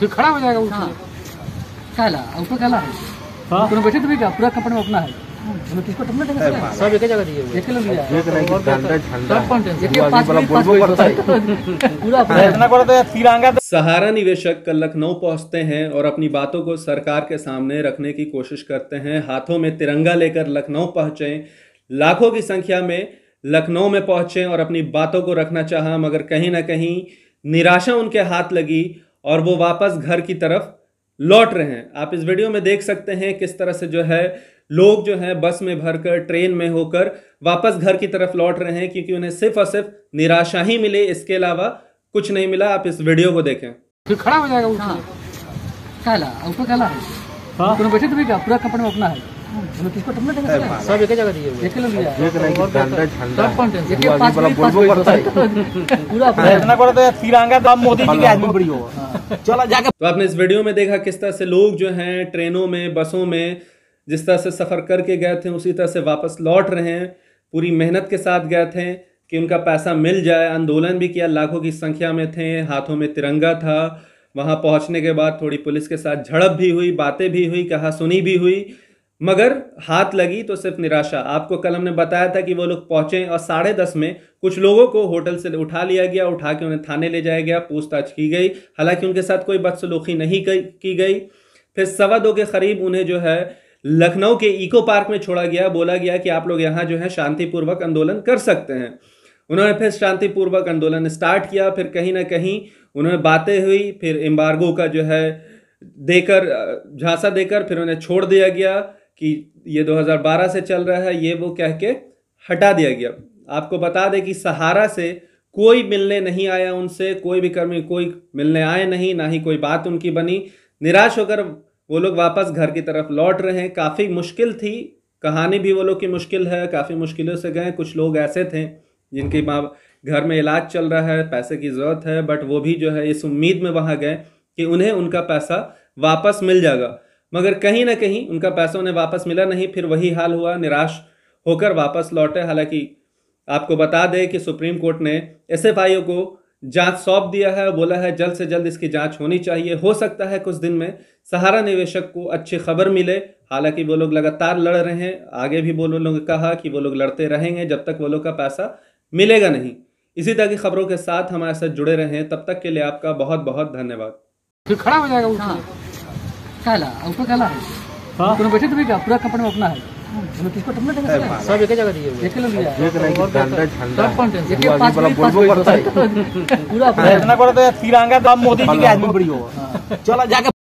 फिर खड़ा हो जाएगा हाँ काला ऊपर काला है दोनों बैठे तो भी क्या पूरा कंपनी में अपना है किसको सब एक जगह दिए एक किलो दिया तो। सहारा निवेशक कल लखनऊ पहुंचते हैं और अपनी बातों को सरकार के सामने रखने की कोशिश करते हैं हाथों में तिरंगा लेकर लखनऊ पहुंचे लाखों की संख्या में लखनऊ में पहुंचे और अपनी बातों को रखना चाहा मगर कहीं ना कहीं निराशा उनके हाथ लगी और वो वापस घर की तरफ लौट रहे हैं आप इस वीडियो में देख सकते हैं किस तरह से जो है लोग जो है बस में भरकर ट्रेन में होकर वापस घर की तरफ लौट रहे हैं क्योंकि उन्हें सिर्फ और सिर्फ निराशा ही मिले इसके अलावा कुछ नहीं मिला आप इस वीडियो को देखें खड़ा हो जाएगा हाँ। काला ऊपर है हाँ? पूरा कपड़ा में अपना है तो आपने इस वीडियो में देखा किस तरह से लोग जो हैं ट्रेनों में बसों में जिस तरह से सफ़र करके गए थे उसी तरह से वापस लौट रहे हैं पूरी मेहनत के साथ गए थे कि उनका पैसा मिल जाए आंदोलन भी किया लाखों की संख्या में थे हाथों में तिरंगा था वहाँ पहुँचने के बाद थोड़ी पुलिस के साथ झड़प भी हुई बातें भी हुई कहा सुनी भी हुई मगर हाथ लगी तो सिर्फ निराशा आपको कल हमने बताया था कि वो लोग पहुंचे और साढ़े दस में कुछ लोगों को होटल से उठा लिया गया उठा के उन्हें थाने ले जाया गया पूछताछ की गई हालांकि उनके साथ कोई बदसलूकी नहीं की गई फिर सवा दो के करीब उन्हें जो है लखनऊ के इको पार्क में छोड़ा गया बोला गया कि आप लोग यहाँ जो है शांतिपूर्वक आंदोलन कर सकते हैं उन्होंने फिर शांतिपूर्वक आंदोलन स्टार्ट किया फिर कहीं ना कहीं उन्होंने बातें हुई फिर एम्बार्गो का जो है देकर झांसा देकर फिर उन्हें छोड़ दिया गया कि ये 2012 से चल रहा है ये वो कह के हटा दिया गया आपको बता दें कि सहारा से कोई मिलने नहीं आया उनसे कोई भी कर्मी कोई मिलने आए नहीं ना ही कोई बात उनकी बनी निराश होकर वो लोग वापस घर की तरफ लौट रहे हैं काफ़ी मुश्किल थी कहानी भी वो लोग की मुश्किल है काफ़ी मुश्किलों से गए कुछ लोग ऐसे थे जिनकी माँ घर में इलाज चल रहा है पैसे की ज़रूरत है बट वो भी जो है इस उम्मीद में वहाँ गए कि उन्हें उनका पैसा वापस मिल जाएगा मगर कहीं ना कहीं उनका पैसा उन्हें वापस मिला नहीं फिर वही हाल हुआ निराश होकर वापस लौटे हालांकि आपको बता दें कि सुप्रीम कोर्ट ने एस को जांच सौंप दिया है बोला है जल्द से जल्द इसकी जांच होनी चाहिए हो सकता है कुछ दिन में सहारा निवेशक को अच्छी खबर मिले हालांकि वो लोग लगातार लड़ रहे हैं आगे भी वो लोगों ने कहा कि वो लोग लड़ते रहेंगे जब तक वो लोग का पैसा मिलेगा नहीं इसी तरह की खबरों के साथ हमारे साथ जुड़े रहें तब तक के लिए आपका बहुत बहुत धन्यवाद खड़ा हो जाएगा काला हाँ। बैठे तुम्हें क्या पूरा कंपनी में अपना है किसको सब एक जगह दिए पूरा इतना तिरंगा तो मोदी जी के आदमी बड़ी हो हाँ। चला जाके